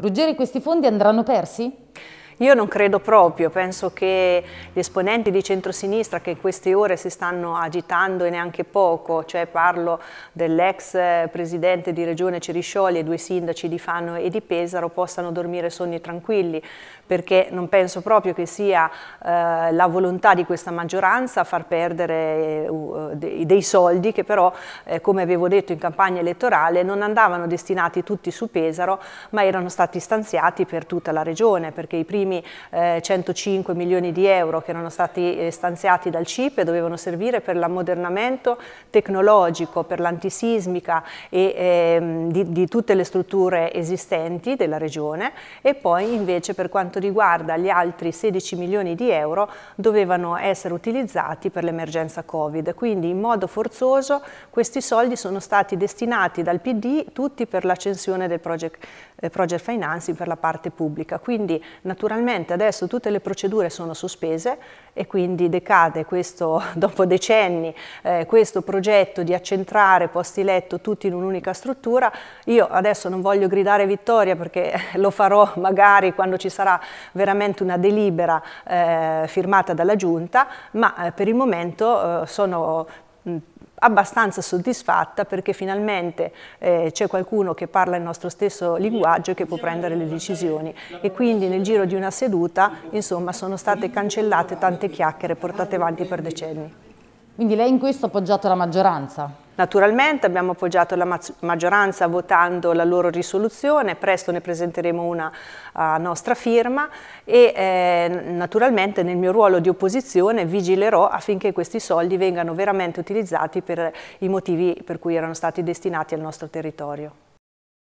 Ruggeri, questi fondi andranno persi? Io non credo proprio, penso che gli esponenti di centrosinistra che in queste ore si stanno agitando e neanche poco, cioè parlo dell'ex presidente di regione Ceriscioli e due sindaci di Fano e di Pesaro, possano dormire sogni tranquilli, perché non penso proprio che sia eh, la volontà di questa maggioranza far perdere eh, eh dei, dei soldi che però, eh, come avevo detto in campagna elettorale, non andavano destinati tutti su Pesaro, ma erano stati stanziati per tutta la regione, perché i primi primi eh, 105 milioni di euro che erano stati eh, stanziati dal CIPE dovevano servire per l'ammodernamento tecnologico, per l'antisismica e, ehm, di, di tutte le strutture esistenti della regione e poi invece per quanto riguarda gli altri 16 milioni di euro dovevano essere utilizzati per l'emergenza Covid. Quindi in modo forzoso questi soldi sono stati destinati dal PD tutti per l'accensione del project, eh, project financing per la parte pubblica. Quindi naturalmente finalmente adesso tutte le procedure sono sospese e quindi decade questo, dopo decenni, eh, questo progetto di accentrare posti letto tutti in un'unica struttura. Io adesso non voglio gridare vittoria perché lo farò magari quando ci sarà veramente una delibera eh, firmata dalla Giunta, ma eh, per il momento eh, sono abbastanza soddisfatta perché finalmente eh, c'è qualcuno che parla il nostro stesso linguaggio e che può prendere le decisioni e quindi nel giro di una seduta insomma sono state cancellate tante chiacchiere portate avanti per decenni. Quindi lei in questo ha appoggiato la maggioranza? Naturalmente abbiamo appoggiato la maggioranza votando la loro risoluzione, presto ne presenteremo una a nostra firma e eh, naturalmente nel mio ruolo di opposizione vigilerò affinché questi soldi vengano veramente utilizzati per i motivi per cui erano stati destinati al nostro territorio.